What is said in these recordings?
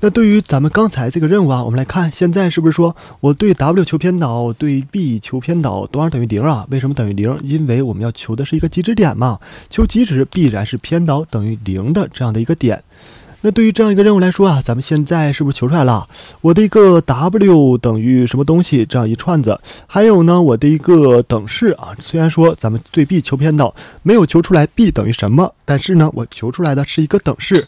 那对于咱们刚才这个任务啊，我们来看，现在是不是说我对 W 求偏导，对 B 求偏导，多少等于零啊？为什么等于零？因为我们要求的是一个极值点嘛，求极值必然是偏导等于零的这样的一个点。那对于这样一个任务来说啊，咱们现在是不是求出来了？我的一个 W 等于什么东西这样一串子，还有呢，我的一个等式啊。虽然说咱们对 B 求偏导没有求出来 B 等于什么，但是呢，我求出来的是一个等式。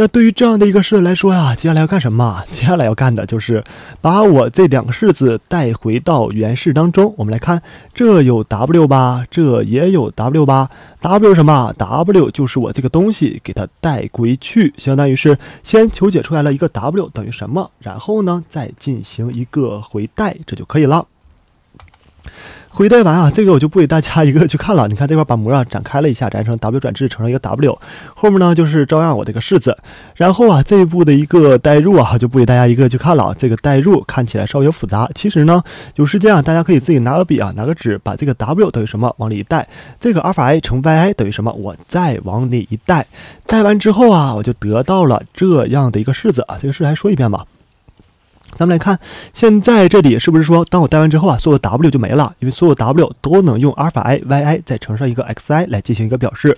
那对于这样的一个式子来说呀，接下来要干什么？接下来要干的就是把我这两个式子带回到原式当中。我们来看，这有 W 吧，这也有 W 吧。W 什么？W 就是我这个东西给它带回去，相当于是先求解出来了一个 W 等于什么，然后呢再进行一个回带，这就可以了。回代完啊，这个我就不给大家一个去看了。你看这块把膜啊展开了一下，展成 W 转置成了一个 W，后面呢就是照样我这个式子。然后啊，这一步的一个代入啊，就不给大家一个去看了。这个代入看起来稍微复杂，其实呢有时间啊，大家可以自己拿个笔啊，拿个纸，把这个 W 等于什么往里一代，这个阿尔法 i 乘 y i 等于什么，我再往里一代。代完之后啊，我就得到了这样的一个式子啊。这个式子来说一遍吧。咱们来看，现在这里是不是说，当我带完之后啊，所有的 W 就没了，因为所有 W 都能用阿尔法 iYi 再乘上一个 Xi 来进行一个表示。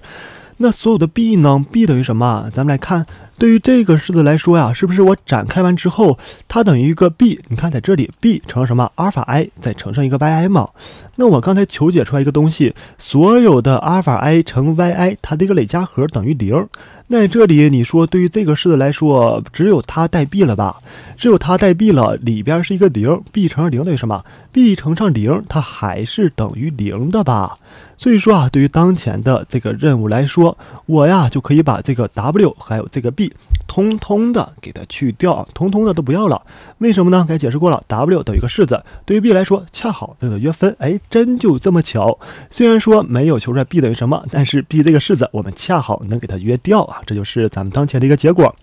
那所有的 b 呢？b 等于什么？咱们来看。对于这个式子来说呀，是不是我展开完之后，它等于一个 b？你看在这里，b 乘什么？阿尔法 i 再乘上一个 yi 嘛？那我刚才求解出来一个东西，所有的阿尔法 i 乘 yi，它的一个累加和等于零。那这里你说，对于这个式子来说，只有它带 b 了吧？只有它带 b 了，里边是一个零，b 乘上零等于什么？b 乘上零，它还是等于零的吧？所以说啊，对于当前的这个任务来说，我呀就可以把这个 w 还有这个 b。通通的给它去掉啊，通通的都不要了。为什么呢？刚才解释过了，W 等于一个式子，对于 B 来说恰好等于约分。哎，真就这么巧！虽然说没有求出来 B 等于什么，但是 B 这个式子我们恰好能给它约掉啊，这就是咱们当前的一个结果。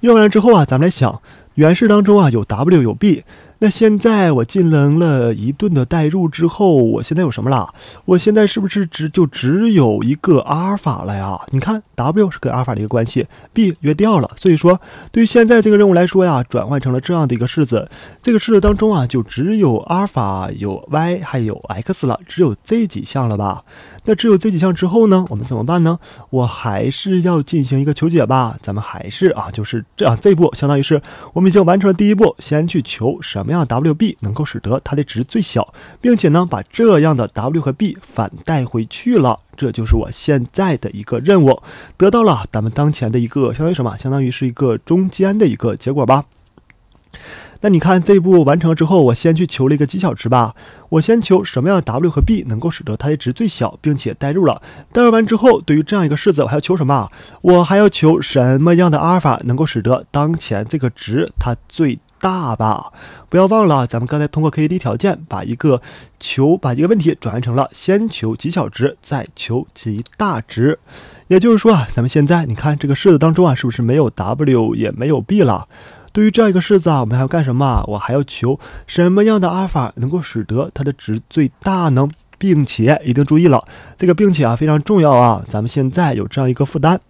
用完之后啊，咱们来想原式当中啊有 W 有 B。那现在我进能了一顿的代入之后，我现在有什么啦？我现在是不是只就只有一个阿尔法了呀？你看，W 是跟阿尔法的一个关系，B 约掉了，所以说对于现在这个任务来说呀，转换成了这样的一个式子。这个式子当中啊，就只有阿尔法、有 y，还有 x 了，只有这几项了吧？那只有这几项之后呢？我们怎么办呢？我还是要进行一个求解吧。咱们还是啊，就是这样。这一步相当于是我们已经完成了第一步，先去求什么样 W B 能够使得它的值最小，并且呢，把这样的 W 和 B 反带回去了。这就是我现在的一个任务，得到了咱们当前的一个相当于什么？相当于是一个中间的一个结果吧。那你看这一步完成之后，我先去求了一个极小值吧。我先求什么样的 w 和 b 能够使得它的值最小，并且代入了。代入完之后，对于这样一个式子，我还要求什么？我还要求什么样的阿尔法能够使得当前这个值它最大吧？不要忘了，咱们刚才通过 K d 条件把一个求把一个问题转换成了先求极小值，再求极大值。也就是说啊，咱们现在你看这个式子当中啊，是不是没有 w 也没有 b 了？对于这样一个式子啊，我们还要干什么？我还要求什么样的阿尔法能够使得它的值最大呢？并且一定注意了，这个并且啊非常重要啊。咱们现在有这样一个负担，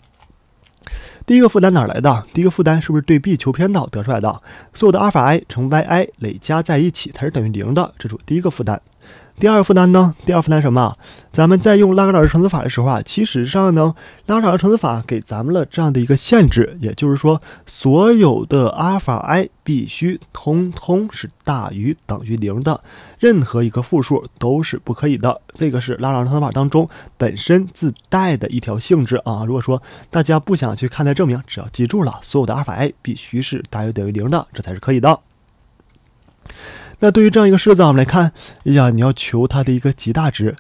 第一个负担哪来的？第一个负担是不是对 b 求偏导得出来的？所有的阿尔法 i 乘 yi 累加在一起，它是等于零的，这是第一个负担。第二负担呢？第二负担什么？咱们在用拉格朗日乘子法的时候啊，其实上呢，拉格朗日乘子法给咱们了这样的一个限制，也就是说，所有的阿尔法 i 必须通通是大于等于零的，任何一个负数都是不可以的。这个是拉格朗日乘子法当中本身自带的一条性质啊。如果说大家不想去看待证明，只要记住了，所有的阿尔法 i 必须是大于等于零的，这才是可以的。那对于这样一个式子，我们来看，哎呀，你要求它的一个极大值。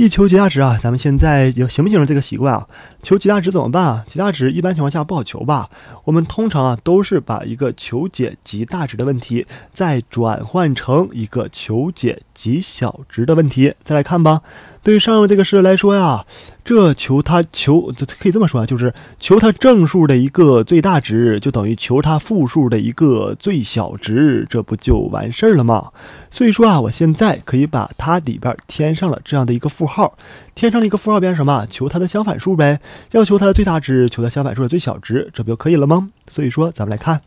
一求极大值啊，咱们现在形不形成这个习惯啊？求极大值怎么办啊？极大值一般情况下不好求吧？我们通常啊都是把一个求解极大值的问题，再转换成一个求解极小值的问题，再来看吧。对于上面这个式来说呀，这求它求这可以这么说啊，就是求它正数的一个最大值，就等于求它负数的一个最小值，这不就完事儿了吗？所以说啊，我现在可以把它里边添上了这样的一个负。号添上了一个负号，变成什么？求它的相反数呗。要求它的最大值，求它相反数的最小值，这不就可以了吗？所以说，咱们来看，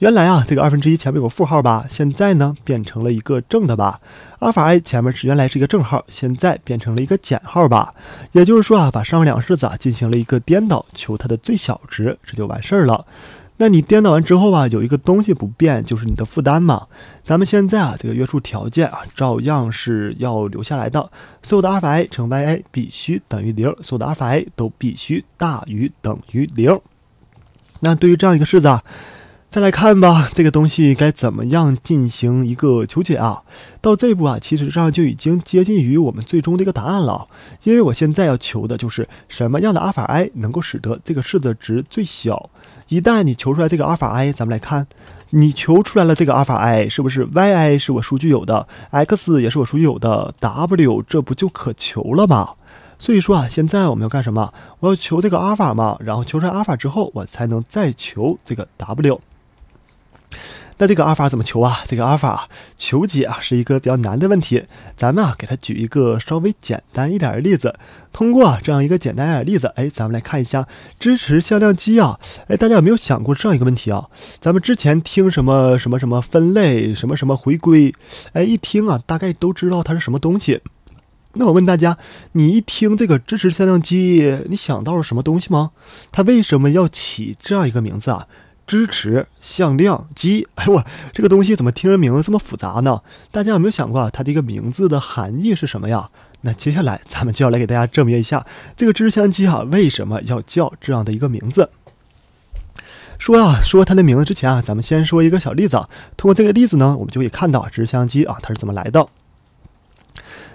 原来啊，这个二分之一前面有个负号吧，现在呢变成了一个正的吧。阿尔法 i 前面是原来是一个正号，现在变成了一个减号吧。也就是说啊，把上面两个式子啊进行了一个颠倒，求它的最小值，这就完事儿了。那你颠倒完之后啊，有一个东西不变，就是你的负担嘛。咱们现在啊，这个约束条件啊，照样是要留下来的。所有的阿尔法 i 乘 y i 必须等于零，所有的阿尔法 i 都必须大于等于零。那对于这样一个式子。啊。再来看吧，这个东西该怎么样进行一个求解啊？到这步啊，其实上就已经接近于我们最终的一个答案了。因为我现在要求的就是什么样的阿尔法 i 能够使得这个式子值最小。一旦你求出来这个阿尔法 i，咱们来看，你求出来了这个阿尔法 i，是不是 y i 是我数据有的，x 也是我数据有的，w 这不就可求了吗？所以说啊，现在我们要干什么？我要求这个阿尔法嘛，然后求出来阿尔法之后，我才能再求这个 w。那这个阿尔法怎么求啊？这个阿尔法求解啊是一个比较难的问题。咱们啊给它举一个稍微简单一点的例子。通过这样一个简单一点的例子，哎，咱们来看一下支持向量机啊。哎，大家有没有想过这样一个问题啊？咱们之前听什么什么什么分类，什么什么回归，哎，一听啊大概都知道它是什么东西。那我问大家，你一听这个支持向量机，你想到了什么东西吗？它为什么要起这样一个名字啊？支持向量机，哎我这个东西怎么听人名字这么复杂呢？大家有没有想过它的一个名字的含义是什么呀？那接下来咱们就要来给大家证明一下这个支持向机啊为什么要叫这样的一个名字。说啊说它的名字之前啊，咱们先说一个小例子，通过这个例子呢，我们就可以看到支持相机啊它是怎么来的。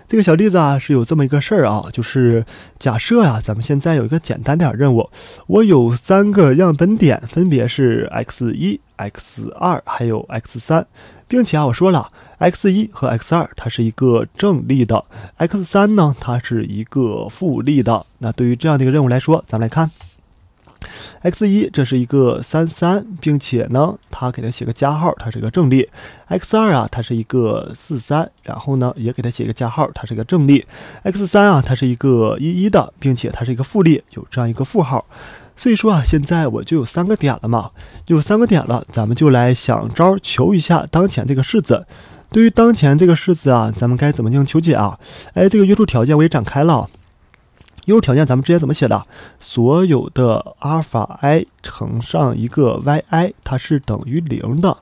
这个小例子啊，是有这么一个事儿啊，就是假设呀，咱们现在有一个简单点儿任务，我有三个样本点，分别是 x 一、x 二，还有 x 三，并且啊，我说了，x 一和 x 二它是一个正例的，x 三呢，它是一个负例的。那对于这样的一个任务来说，咱来看。x 一这是一个三三，并且呢，它给它写个加号，它是一个正列。x 二啊，它是一个四三，然后呢也给它写个加号，它是一个正列。x 三啊，它是一个一一的，并且它是一个负列，有这样一个负号。所以说啊，现在我就有三个点了嘛，有三个点了，咱们就来想招求一下当前这个式子。对于当前这个式子啊，咱们该怎么进行求解啊？哎，这个约束条件我也展开了。优势条件咱们之前怎么写的？所有的阿尔法 i 乘上一个 yi，它是等于零的。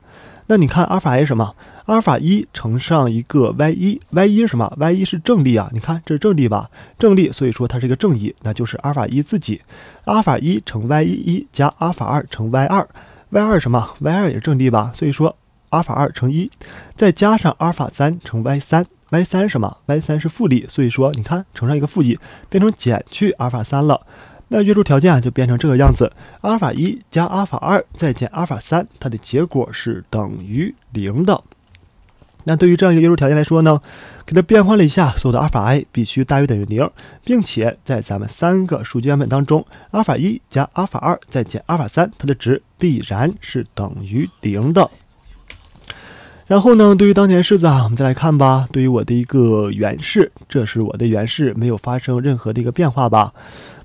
那你看阿尔法 i 什么？阿尔法一乘上一个 y 一，y 一是什么？y 一是正立啊。你看这是正立吧？正立，所以说它是一个正一，那就是阿尔法一自己。阿尔法一乘 y 一，一加阿尔法二乘 y 二，y 二什么？y 二也是正立吧？所以说阿尔法二乘一，再加上阿尔法三乘 y 三。y 三什么？y 三是负力，所以说你看乘上一个负极，变成减去阿尔法三了。那约束条件就变成这个样子：阿尔法一加阿尔法二再减阿尔法三，它的结果是等于零的。那对于这样一个约束条件来说呢，给它变换了一下，所有的阿尔法 i 必须大于等于零，并且在咱们三个数据样本当中，阿尔法一加阿尔法二再减阿尔法三，它的值必然是等于零的。然后呢？对于当前式子啊，我们再来看吧。对于我的一个原式，这是我的原式，没有发生任何的一个变化吧？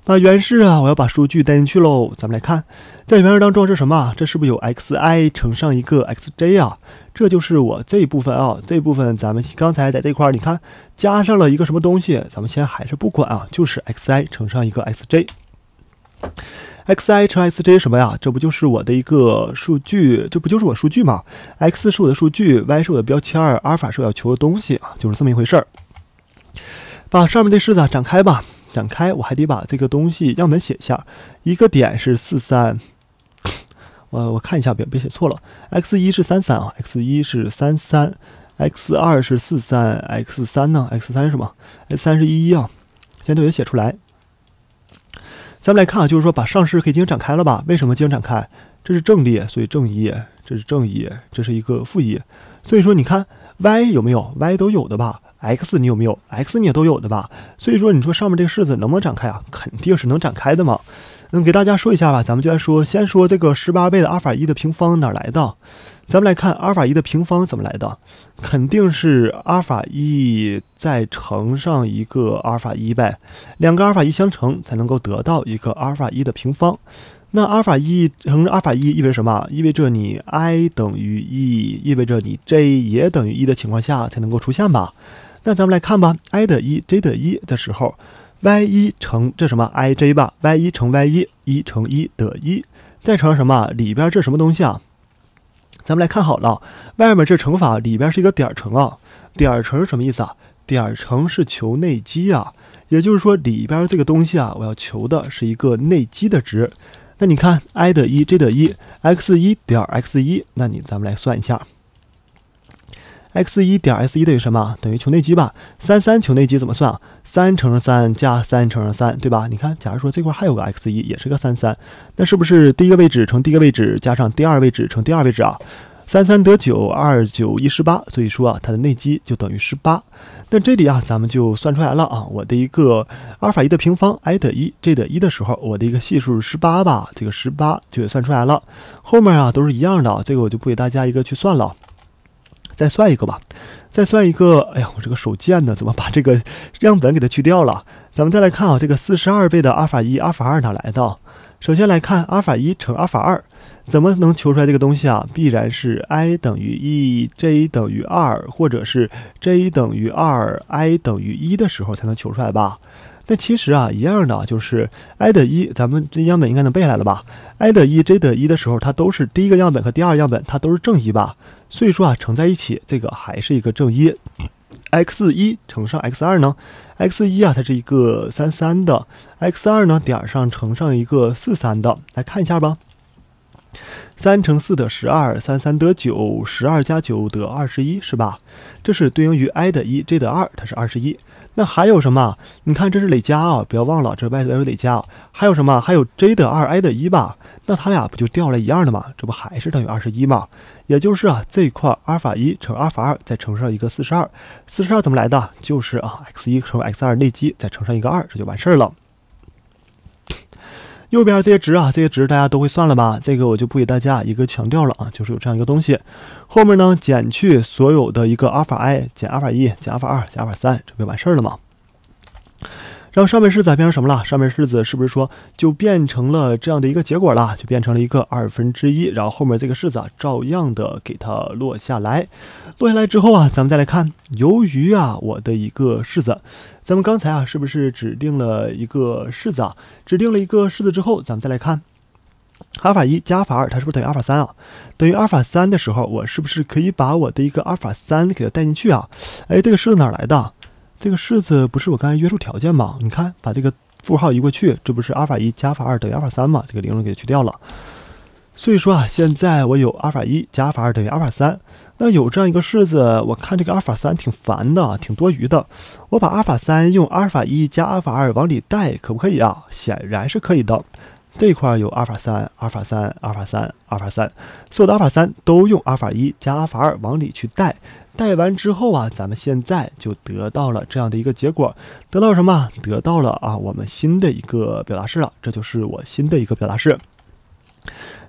那原式啊，我要把数据带进去喽。咱们来看，在原式当中是什么？这是不是有 x_i 乘上一个 x_j 啊？这就是我这一部分啊。这部分咱们刚才在这块儿，你看加上了一个什么东西？咱们先还是不管啊，就是 x_i 乘上一个 x_j。x i 乘 x j 什么呀？这不就是我的一个数据？这不就是我数据吗？x 是我的数据，y 是我的标签阿尔法是我要求的东西啊，就是这么一回事儿。把上面这式子展开吧，展开，我还得把这个东西样本写一下。一个点是四三，我我看一下别别写错了。x 一是三三啊，x 一是三三，x 二是四三，x 三呢？x 三是吗？x 三是一一啊，先都它写出来。咱们来看啊，就是说把上式可以进行展开了吧？为什么进行展开？这是正列，所以正一，这是正一，这是一个负一。所以说，你看 y 有没有？y 都有的吧？x 你有没有？x 你也都有的吧？所以说，你说上面这个式子能不能展开啊？肯定是能展开的嘛。嗯，给大家说一下吧，咱们就来说，先说这个十八倍的阿尔法一的平方哪儿来的？咱们来看阿尔法一的平方怎么来的，肯定是阿尔法一再乘上一个阿尔法一呗，两个阿尔法一相乘才能够得到一个阿尔法一的平方。那阿尔法一乘阿尔法一意味着什么？意味着你 i 等于一，意味着你 j 也等于一的情况下才能够出现吧？那咱们来看吧，i 得一，j 得一的时候，y 一乘这什么 i j 吧，y 一乘 y 一，一乘一得一，再乘什么？里边这什么东西啊？咱们来看好了，外面这乘法，里边是一个点乘啊。点乘是什么意思啊？点乘是求内积啊，也就是说里边这个东西啊，我要求的是一个内积的值。那你看，i 的一，j 的一，x 一点儿 x 一，那你咱们来算一下。x 一点 s 一等于什么？等于求内积吧。三三求内积怎么算？三乘上三加三乘上三，对吧？你看，假如说这块还有个 x 一，也是个三三，那是不是第一个位置乘第一个位置加上第二位置乘第二位置啊？三三得九，二九一十八。所以说啊，它的内积就等于十八。那这里啊，咱们就算出来了啊。我的一个阿尔法一的平方，i 得一，j 得一的时候，我的一个系数十八吧，这个十八就给算出来了。后面啊都是一样的，这个我就不给大家一个去算了。再算一个吧，再算一个。哎呀，我这个手贱呢，怎么把这个样本给它去掉了？咱们再来看啊，这个四十二倍的阿尔法一、阿尔法二哪来的？首先来看阿尔法一乘阿尔法二，怎么能求出来这个东西啊？必然是 i 等于一，j 等于二，或者是 j 等于二，i 等于一的时候才能求出来吧？但其实啊，一样的，就是 i 的一，咱们这样本应该能背下来了吧？i 的一，j 的一的时候，它都是第一个样本和第二个样本，它都是正一吧？所以说啊，乘在一起，这个还是一个正一。x 一乘上 x 二呢？x 一啊，它是一个三三的，x 二呢，点儿上乘上一个四三的，来看一下吧。三乘四得十二，三三得九，十二加九得二十一，是吧？这是对应于 i 的一，j 得二，它是二十一。那还有什么？你看这是累加啊，不要忘了这 y 等于累加。还有什么？还有 j 的二，i 的一吧？那它俩不就掉了一样的吗？这不还是等于二十一吗？也就是啊这一块阿尔法一乘阿尔法二再乘上一个四十二，四十二怎么来的？就是啊 x 一乘 x 二内积再乘上一个二，这就完事儿了。右边这些值啊，这些值大家都会算了吧？这个我就不给大家一个强调了啊，就是有这样一个东西，后面呢减去所有的一个阿尔法 i 减阿尔法一减阿尔法二减阿尔法三，这不就完事儿了吗？然后上面式子变成什么了？上面式子是不是说就变成了这样的一个结果了？就变成了一个二分之一。然后后面这个式子啊，照样的给它落下来。落下来之后啊，咱们再来看，由于啊，我的一个式子，咱们刚才啊，是不是指定了一个式子啊？指定了一个式子之后，咱们再来看，阿尔法一加阿尔法二，它是不是等于阿尔法三啊？等于阿尔法三的时候，我是不是可以把我的一个阿尔法三给它带进去啊？哎，这个式子哪来的？这个式子不是我刚才约束条件吗？你看，把这个负号移过去，这不是阿尔法一加阿尔法二等于阿尔法三吗？这个零论给它去掉了。所以说啊，现在我有阿尔法一加阿尔法二等于阿尔法三。那有这样一个式子，我看这个阿尔法三挺烦的，挺多余的。我把阿尔法三用阿尔法一加阿尔法二往里带，可不可以啊？显然是可以的。这块有阿尔法三，阿尔法三，阿尔法三，阿尔法三，所有的阿尔法三都用阿尔法一加阿尔法二往里去带，带完之后啊，咱们现在就得到了这样的一个结果，得到了什么？得到了啊，我们新的一个表达式了。这就是我新的一个表达式。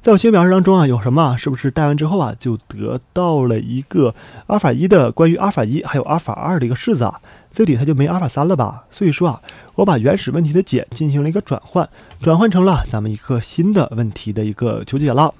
在我新表达式当中啊，有什么？是不是带完之后啊，就得到了一个阿尔法一的关于阿尔法一还有阿尔法二的一个式子啊？这里它就没阿尔法三了吧？所以说啊，我把原始问题的解进行了一个转换，转换成了咱们一个新的问题的一个求解了。